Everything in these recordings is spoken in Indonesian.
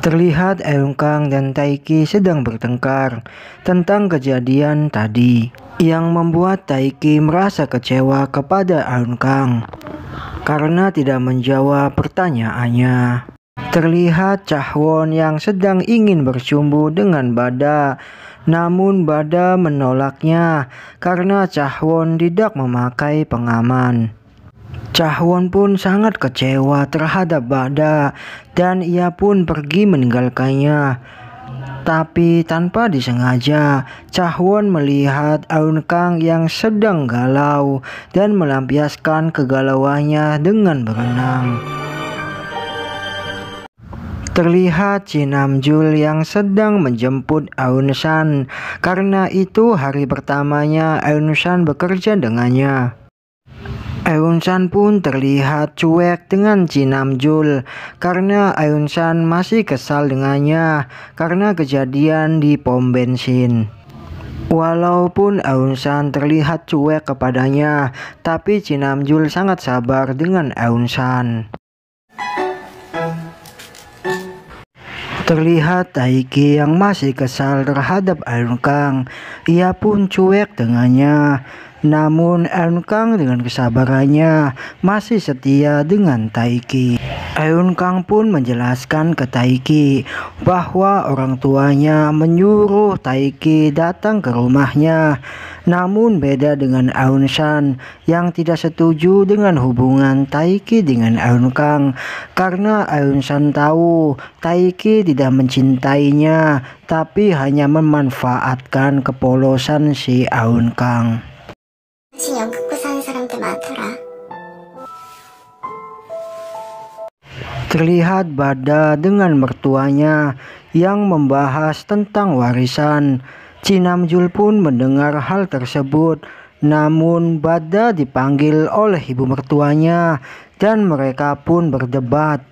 Terlihat Eung Kang dan Taiki sedang bertengkar tentang kejadian tadi yang membuat Taiki merasa kecewa kepada Eung Kang karena tidak menjawab pertanyaannya. Terlihat Cahwon yang sedang ingin bersumbu dengan Bada namun Bada menolaknya karena Cahwon tidak memakai pengaman. Cahwon pun sangat kecewa terhadap Bada dan ia pun pergi meninggalkannya. Tapi tanpa disengaja, Cahwon melihat Aun Kang yang sedang galau dan melampiaskan kegalauannya dengan berenang. Terlihat si yang sedang menjemput Aun San. Karena itu hari pertamanya Aun San bekerja dengannya. Aung pun terlihat cuek dengan Jin karena Aung masih kesal dengannya karena kejadian di pom bensin. Walaupun Aung terlihat cuek kepadanya, tapi Jin sangat sabar dengan Aung Terlihat Taiki yang masih kesal terhadap Iron Kang. Ia pun cuek dengannya. Namun Iron Kang dengan kesabarannya masih setia dengan Taiki. Eun Kang pun menjelaskan ke Taiki bahwa orang tuanya menyuruh Taiki datang ke rumahnya. Namun beda dengan Aun San yang tidak setuju dengan hubungan Taiki dengan Aun Kang karena Aun San tahu Taiki tidak mencintainya tapi hanya memanfaatkan kepolosan si Aun Kang. Terlihat Bada dengan mertuanya yang membahas tentang warisan. Cinamjul pun mendengar hal tersebut. Namun Bada dipanggil oleh ibu mertuanya dan mereka pun berdebat.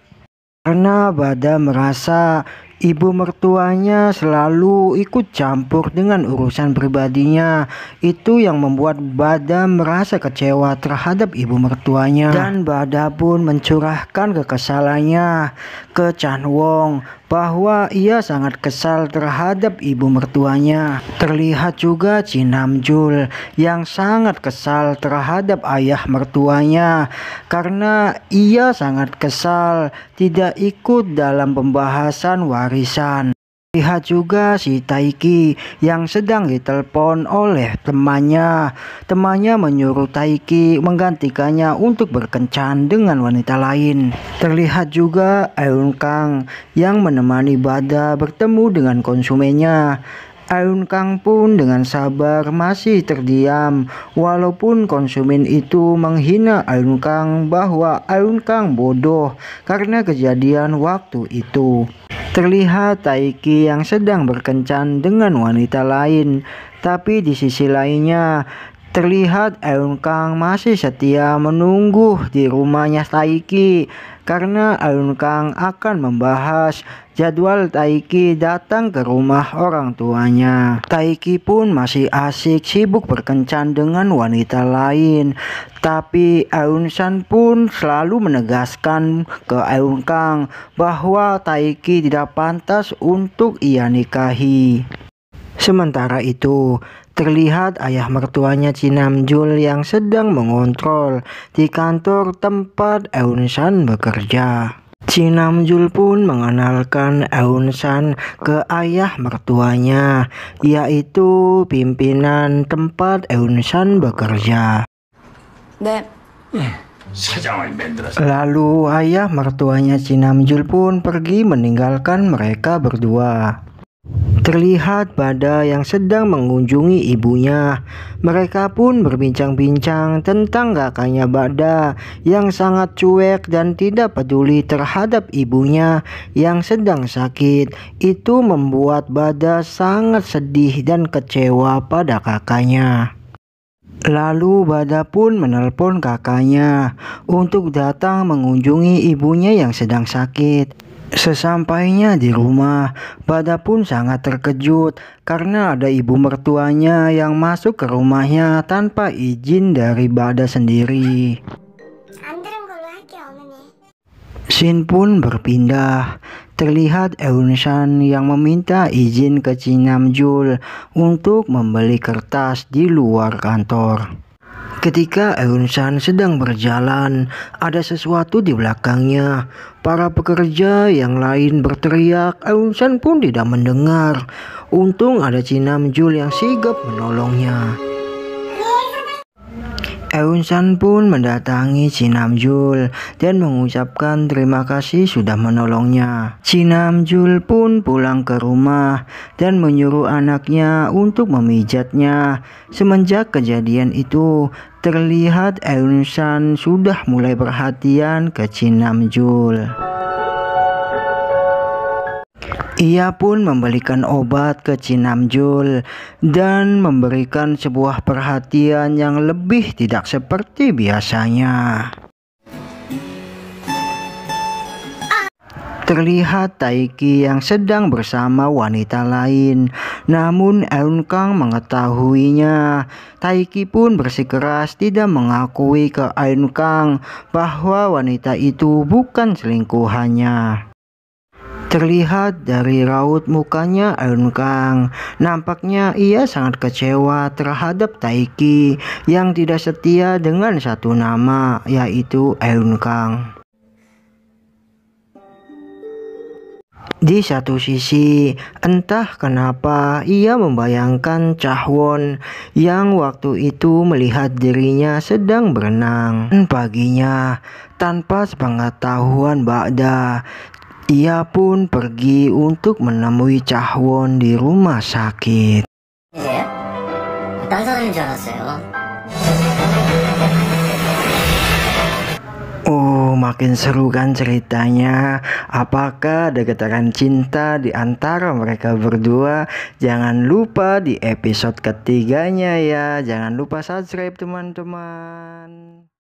Karena Bada merasa Ibu mertuanya selalu ikut campur dengan urusan pribadinya. Itu yang membuat Bada merasa kecewa terhadap ibu mertuanya. Dan Bada pun mencurahkan kekesalannya ke Chan Wong bahwa ia sangat kesal terhadap ibu mertuanya. Terlihat juga Jin Namjul yang sangat kesal terhadap ayah mertuanya karena ia sangat kesal tidak ikut dalam pembahasan arisan. Lihat juga si Taiki yang sedang ditelepon oleh temannya. Temannya menyuruh Taiki menggantikannya untuk berkencan dengan wanita lain. Terlihat juga Ayun Kang yang menemani Bada bertemu dengan konsumennya. Ayun Kang pun dengan sabar masih terdiam walaupun konsumen itu menghina Ayun Kang bahwa Ayun Kang bodoh karena kejadian waktu itu. Terlihat Taiki yang sedang berkencan dengan wanita lain, tapi di sisi lainnya Terlihat Ayun Kang masih setia menunggu di rumahnya Taiki karena Ayun Kang akan membahas jadwal Taiki datang ke rumah orang tuanya. Taiki pun masih asik sibuk berkencan dengan wanita lain. Tapi Ayun San pun selalu menegaskan ke Ayun Kang bahwa Taiki tidak pantas untuk ia nikahi. Sementara itu, Terlihat ayah mertuanya Jul yang sedang mengontrol di kantor tempat Eun San bekerja. Jul pun mengenalkan Eun San ke ayah mertuanya, yaitu pimpinan tempat Eun San bekerja. Eh, Lalu ayah mertuanya Jul pun pergi meninggalkan mereka berdua terlihat pada yang sedang mengunjungi ibunya. Mereka pun berbincang-bincang tentang kakaknya Bada yang sangat cuek dan tidak peduli terhadap ibunya yang sedang sakit. Itu membuat Bada sangat sedih dan kecewa pada kakaknya. Lalu Bada pun menelpon kakaknya untuk datang mengunjungi ibunya yang sedang sakit. Sesampainya di rumah, Bada pun sangat terkejut karena ada ibu mertuanya yang masuk ke rumahnya tanpa izin dari Bada sendiri. Sin pun berpindah. Terlihat Eunshan yang meminta izin ke Cinamjul untuk membeli kertas di luar kantor. Ketika Eun San sedang berjalan, ada sesuatu di belakangnya. Para pekerja yang lain berteriak, Eun San pun tidak mendengar. Untung ada Cina Mjul yang sigap menolongnya. Eunsan pun mendatangi Sinamjul dan mengucapkan terima kasih sudah menolongnya. Sinamjul pun pulang ke rumah dan menyuruh anaknya untuk memijatnya. Semenjak kejadian itu, terlihat Eunsan sudah mulai perhatian ke Sinamjul. Ia pun membelikan obat ke Cinamjul dan memberikan sebuah perhatian yang lebih tidak seperti biasanya. Terlihat Taiki yang sedang bersama wanita lain. Namun Eun Kang mengetahuinya. Taiki pun bersikeras tidak mengakui ke Eun Kang bahwa wanita itu bukan selingkuhannya. Terlihat dari raut mukanya Eun Kang, nampaknya ia sangat kecewa terhadap Taiki yang tidak setia dengan satu nama yaitu Eun Kang. Di satu sisi, entah kenapa ia membayangkan Cahwon yang waktu itu melihat dirinya sedang berenang. Paginya, tanpa sepengetahuan Bakda, ia pun pergi untuk menemui Cahwon di rumah sakit. Oh, makin seru kan ceritanya. Apakah ada getaran cinta di antara mereka berdua? Jangan lupa di episode ketiganya ya. Jangan lupa subscribe teman-teman.